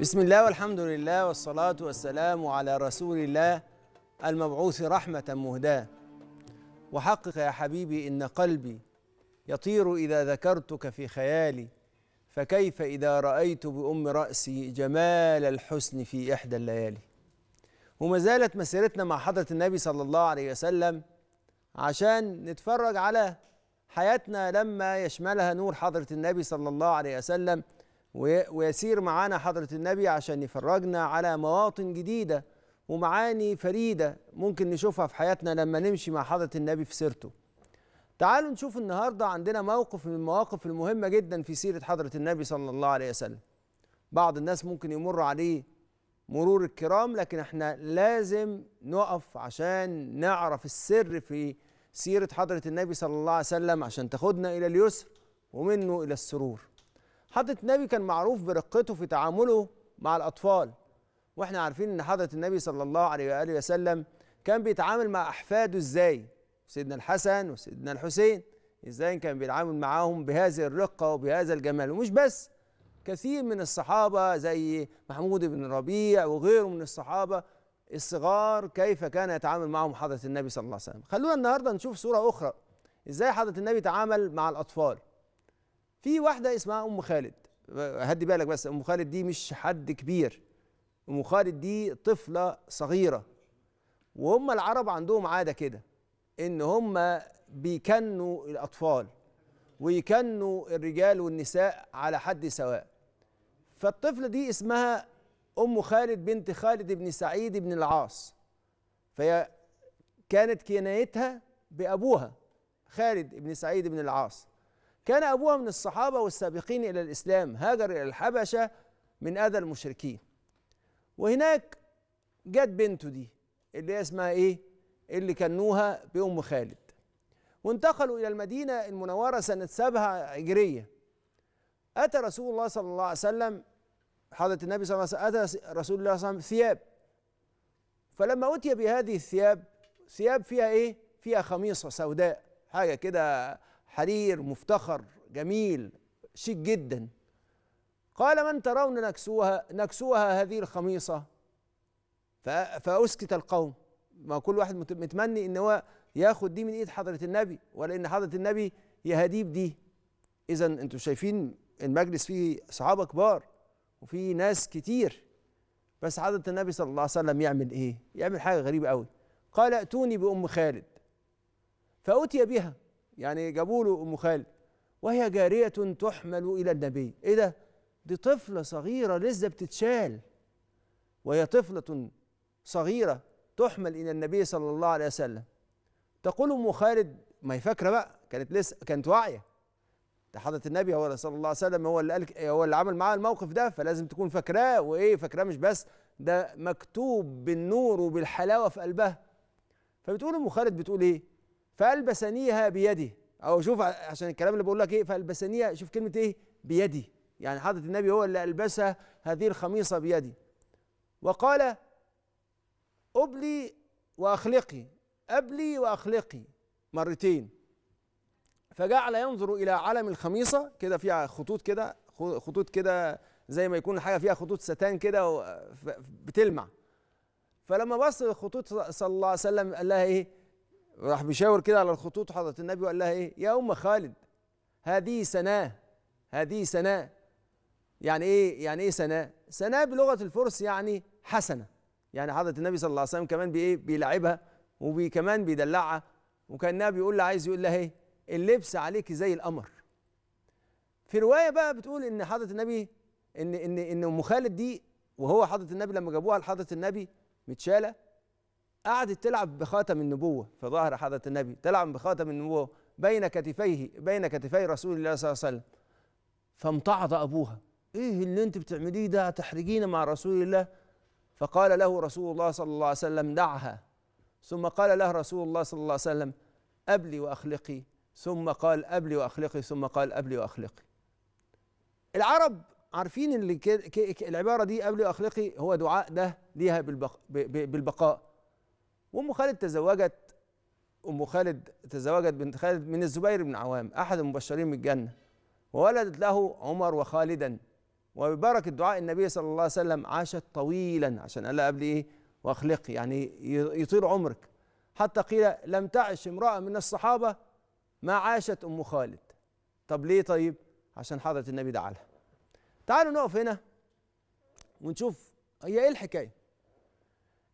بسم الله والحمد لله والصلاة والسلام على رسول الله المبعوث رحمة مهداة وحقق يا حبيبي إن قلبي يطير إذا ذكرتك في خيالي فكيف إذا رأيت بأم رأسي جمال الحسن في إحدى الليالي وما زالت مسيرتنا مع حضرة النبي صلى الله عليه وسلم عشان نتفرج على حياتنا لما يشملها نور حضرة النبي صلى الله عليه وسلم ويسير معانا حضرة النبي عشان يفرجنا على مواطن جديدة ومعاني فريدة ممكن نشوفها في حياتنا لما نمشي مع حضرة النبي في سيرته تعالوا نشوف النهاردة عندنا موقف من المواقف المهمة جدا في سيرة حضرة النبي صلى الله عليه وسلم بعض الناس ممكن يمر عليه مرور الكرام لكن احنا لازم نقف عشان نعرف السر في سيرة حضرة النبي صلى الله عليه وسلم عشان تاخدنا إلى اليسر ومنه إلى السرور حضرة النبي كان معروف برقته في تعامله مع الأطفال واحنا عارفين ان حضرة النبي صلى الله عليه وآله وسلم كان بيتعامل مع أحفاده ازاي سيدنا الحسن وسيدنا الحسين ازاي كان بيتعامل معاهم بهذه الرقة وبهذا الجمال ومش بس كثير من الصحابة زي محمود بن ربيع وغيره من الصحابة الصغار كيف كان يتعامل معهم حضرة النبي صلى الله عليه وسلم خلونا النهاردة نشوف صورة أخرى ازاي حضرة النبي تعامل مع الأطفال في واحده اسمها ام خالد هدي بالك بس ام خالد دي مش حد كبير ام خالد دي طفله صغيره وهم العرب عندهم عاده كده ان هم بيكنوا الاطفال ويكنوا الرجال والنساء على حد سواء فالطفله دي اسمها ام خالد بنت خالد بن سعيد بن العاص فهي كانت كنايتها بابوها خالد بن سعيد بن العاص كان أبوها من الصحابة والسابقين إلى الإسلام هاجر إلى الحبشة من أذى المشركين وهناك جت بنته دي اللي هي اسمها إيه اللي كنوها بأم خالد وانتقلوا إلى المدينة المنورة سنة سبعة هجرية أتى رسول الله صلى الله عليه وسلم حضرة النبي صلى الله عليه وسلم أتى رسول الله صلى الله عليه وسلم ثياب فلما أتي بهذه الثياب ثياب فيها إيه؟ فيها خميصة سوداء حاجة كده حرير مفتخر جميل شيك جدا قال من ترون نكسوها نكسوها هذه الخميصة فأسكت القوم ما كل واحد متمني ان هو ياخد دي من ايد حضرة النبي ولا ان حضرة النبي يهديب بدي اذا انتم شايفين المجلس فيه صحابة كبار وفيه ناس كتير بس حضرة النبي صلى الله عليه وسلم يعمل ايه يعمل حاجة غريبة قوي قال ائتوني بأم خالد فأتي بها يعني جابوا له ام خالد وهي جاريه تحمل الى النبي ايه ده دي طفله صغيره لسه بتتشال وهي طفله صغيره تحمل الى النبي صلى الله عليه وسلم تقول ام خالد ما هي فاكره بقى كانت لسه كانت واعيه ده حضره النبي هو صلى الله عليه وسلم هو اللي قال هو اللي عمل معاها الموقف ده فلازم تكون فاكراه وايه فاكراه مش بس ده مكتوب بالنور وبالحلاوه في قلبها فبتقول ام خالد بتقول ايه فألبسنيها بيدي أو شوف عشان الكلام اللي بقول لك إيه فألبسنيها شوف كلمة إيه بيدي يعني حضرة النبي هو اللي ألبسها هذه الخميصة بيدي وقال أبلي وأخلقي أبلي وأخلقي مرتين فجعل ينظر إلى علم الخميصة كده فيها خطوط كده خطوط كده زي ما يكون الحاجة فيها خطوط ستان كده بتلمع فلما بص الخطوط صلى الله عليه وسلم قال لها إيه راح بيشاور كده على الخطوط حضرة النبي وقال لها ايه يا ام خالد هذه سناه هذه سناه يعني ايه يعني ايه سناه سناه بلغه الفرس يعني حسنه يعني حضره النبي صلى الله عليه وسلم كمان بايه بيلعبها وكمان بيدلعها وكانها بيقول لها عايز يقول لها ايه اللبس عليك زي القمر في روايه بقى بتقول ان حضره النبي ان ان ان ام خالد دي وهو حضره النبي لما جابوها لحضره النبي متشاله قعدت تلعب بخاتم النبوة في ظهر حضرة النبي تلعب بخاتم النبوة بين كتفيه بين كتفي رسول الله صلى الله عليه وسلم فامتعض أبوها إيه اللي أنت بتعمليه ده تحرجين مع رسول الله فقال له رسول الله صلى الله عليه وسلم دعها ثم قال له رسول الله صلى الله عليه وسلم أبلي وأخلقي ثم قال أبلي وأخلقي ثم قال أبلي وأخلقي العرب عارفين اللي العبارة دي أبلي وأخلقي هو دعاء ده ليها بالبقاء وام خالد تزوجت ام خالد تزوجت بنت خالد من الزبير بن عوام احد المبشرين بالجنه وولدت له عمر وخالدا وببركه دعاء النبي صلى الله عليه وسلم عاشت طويلا عشان قال قبل ايه واخلقي يعني يطيل عمرك حتى قيل لم تعش امراه من الصحابه ما عاشت ام خالد طب ليه طيب عشان حضره النبي دعا لها تعالوا نقف هنا ونشوف هي ايه الحكايه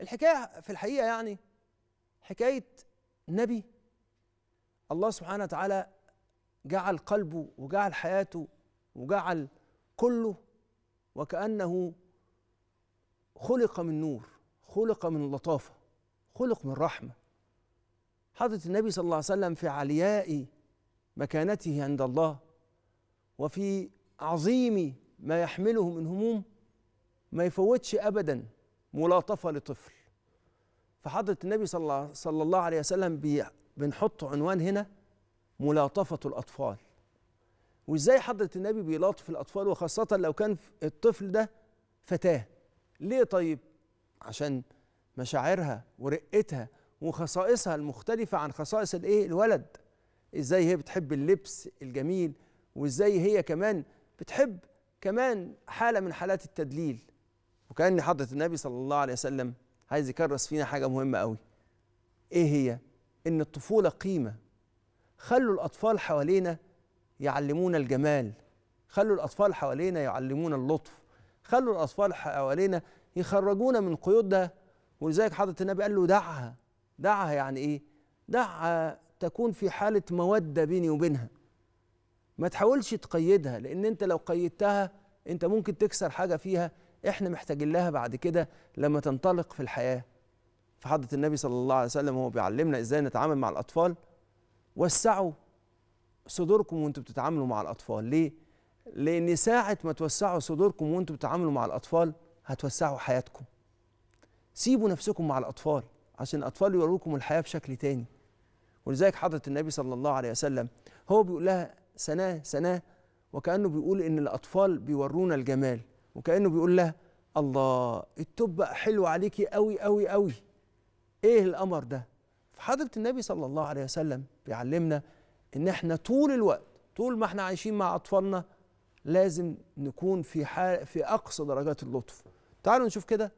الحكايه في الحقيقه يعني حكايه نبي الله سبحانه وتعالى جعل قلبه وجعل حياته وجعل كله وكانه خلق من نور خلق من لطافه خلق من رحمه حضره النبي صلى الله عليه وسلم في علياء مكانته عند الله وفي عظيم ما يحمله من هموم ما يفوتش ابدا ملاطفه لطفل فحضره النبي صلى الله عليه وسلم بنحط عنوان هنا ملاطفه الاطفال وازاي حضره النبي بيلاطف الاطفال وخاصه لو كان الطفل ده فتاه ليه طيب عشان مشاعرها ورقتها وخصائصها المختلفه عن خصائص الايه الولد ازاي هي بتحب اللبس الجميل وازاي هي كمان بتحب كمان حاله من حالات التدليل وكأن حضرة النبي صلى الله عليه وسلم عايز يكرس فينا حاجة مهمة قوي إيه هي؟ إن الطفولة قيمة خلوا الأطفال حوالينا يعلمونا الجمال خلوا الأطفال حوالينا يعلمونا اللطف خلوا الأطفال حوالينا يخرجونا من قيودها ده ولذلك حضرة النبي قال له دعها دعها يعني إيه؟ دعها تكون في حالة مودة بيني وبينها ما تحاولش تقيدها لأن أنت لو قيدتها أنت ممكن تكسر حاجة فيها احنا محتاجين لها بعد كده لما تنطلق في الحياه فحضره النبي صلى الله عليه وسلم هو بيعلمنا ازاي نتعامل مع الاطفال وسعوا صدوركم وانتم بتتعاملوا مع الاطفال ليه لان ساعه ما توسعوا صدوركم وانتم بتتعاملوا مع الاطفال هتوسعوا حياتكم سيبوا نفسكم مع الاطفال عشان الاطفال يوروكم الحياه بشكل تاني ولذلك حضره النبي صلى الله عليه وسلم هو بيقول لها سناه سناه وكانه بيقول ان الاطفال بيورونا الجمال وكانه بيقول لها الله التوب بقى حلو عليكي قوي قوي قوي ايه الامر ده فحضره النبي صلى الله عليه وسلم بيعلمنا ان احنا طول الوقت طول ما احنا عايشين مع اطفالنا لازم نكون في حال في اقصى درجات اللطف تعالوا نشوف كده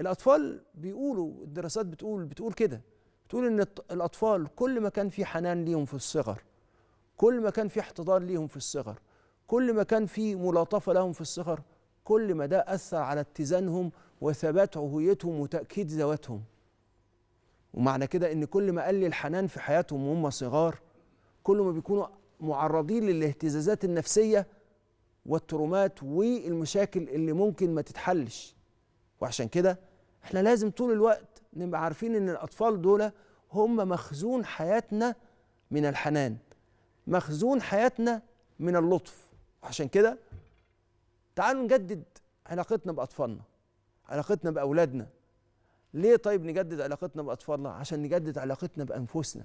الاطفال بيقولوا الدراسات بتقول بتقول كده بتقول ان الاطفال كل ما كان في حنان ليهم في الصغر كل ما كان في احتضان ليهم في الصغر كل ما كان في ملاطفه لهم في الصغر كل ما ده أثر على اتزانهم وثبات هويتهم وتأكيد ذواتهم ومعنى كده إن كل ما قل الحنان في حياتهم وهم صغار كل ما بيكونوا معرضين للاهتزازات النفسية والترومات والمشاكل اللي ممكن ما تتحلش وعشان كده احنا لازم طول الوقت نبقى عارفين ان الاطفال دول هم مخزون حياتنا من الحنان مخزون حياتنا من اللطف عشان كده تعالوا نجدد علاقتنا باطفالنا علاقتنا باولادنا ليه طيب نجدد علاقتنا باطفالنا عشان نجدد علاقتنا بانفسنا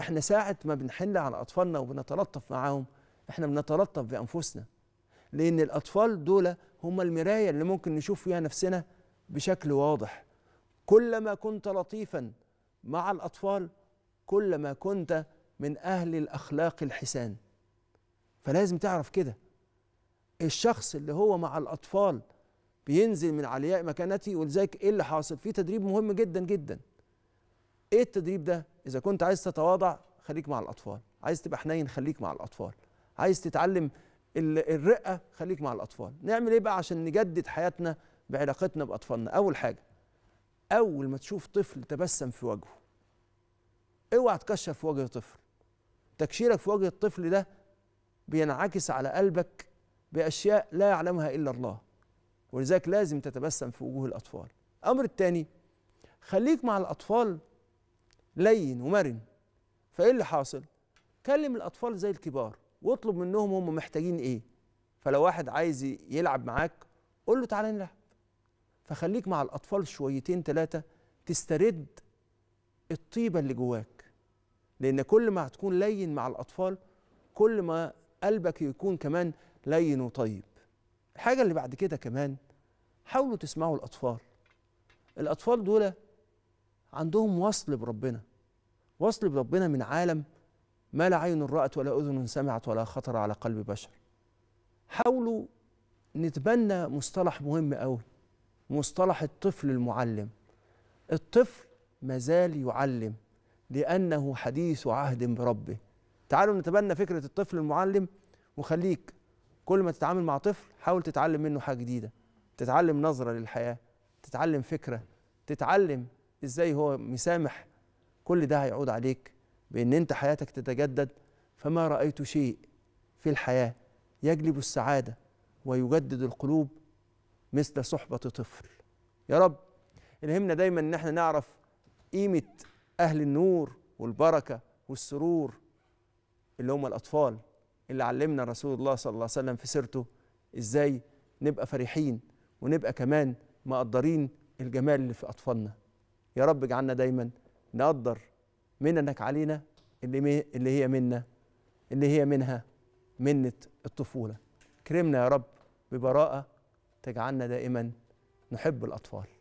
احنا ساعه ما بنحن على اطفالنا وبنتلطف معاهم احنا بنتلطف بانفسنا لان الاطفال دول هم المرايه اللي ممكن نشوف فيها نفسنا بشكل واضح كلما كنت لطيفا مع الاطفال كلما كنت من اهل الاخلاق الحسان فلازم تعرف كده الشخص اللي هو مع الاطفال بينزل من علياء مكانتي ولذلك ايه اللي حاصل في تدريب مهم جدا جدا ايه التدريب ده اذا كنت عايز تتواضع خليك مع الاطفال عايز تبقى حنين خليك مع الاطفال عايز تتعلم الرقه خليك مع الاطفال نعمل ايه بقى عشان نجدد حياتنا بعلاقتنا باطفالنا اول حاجه اول ما تشوف طفل تبسم في وجهه اوعى تكشر في وجه طفل تكشيرك في وجه الطفل ده بينعكس على قلبك بأشياء لا يعلمها إلا الله ولذلك لازم تتبسم في وجوه الأطفال الأمر الثاني خليك مع الأطفال لين ومرن فإيه اللي حاصل؟ كلم الأطفال زي الكبار واطلب منهم هم محتاجين إيه فلو واحد عايز يلعب معاك قول له تعالى نلعب فخليك مع الأطفال شويتين ثلاثة تسترد الطيبة اللي جواك لأن كل ما هتكون لين مع الأطفال كل ما قلبك يكون كمان لين وطيب الحاجة اللي بعد كده كمان حاولوا تسمعوا الأطفال الأطفال دول عندهم وصل بربنا وصل بربنا من عالم ما لا عين رأت ولا أذن سمعت ولا خطر على قلب بشر حاولوا نتبنى مصطلح مهم أوي مصطلح الطفل المعلم الطفل مازال يعلم لأنه حديث عهد بربه تعالوا نتبنى فكرة الطفل المعلم وخليك كل ما تتعامل مع طفل حاول تتعلم منه حاجه جديده تتعلم نظره للحياه تتعلم فكره تتعلم ازاي هو مسامح كل ده هيعود عليك بان انت حياتك تتجدد فما رايت شيء في الحياه يجلب السعاده ويجدد القلوب مثل صحبه طفل يا رب الهمنا دايما ان احنا نعرف قيمه اهل النور والبركه والسرور اللي هم الاطفال اللي علمنا رسول الله صلى الله عليه وسلم في سيرته ازاي نبقى فرحين ونبقى كمان مقدرين الجمال اللي في اطفالنا يا رب اجعلنا دايما نقدر مننك علينا اللي, اللي هي منا اللي هي منها منة الطفولة كرمنا يا رب ببراءة تجعلنا دائما نحب الأطفال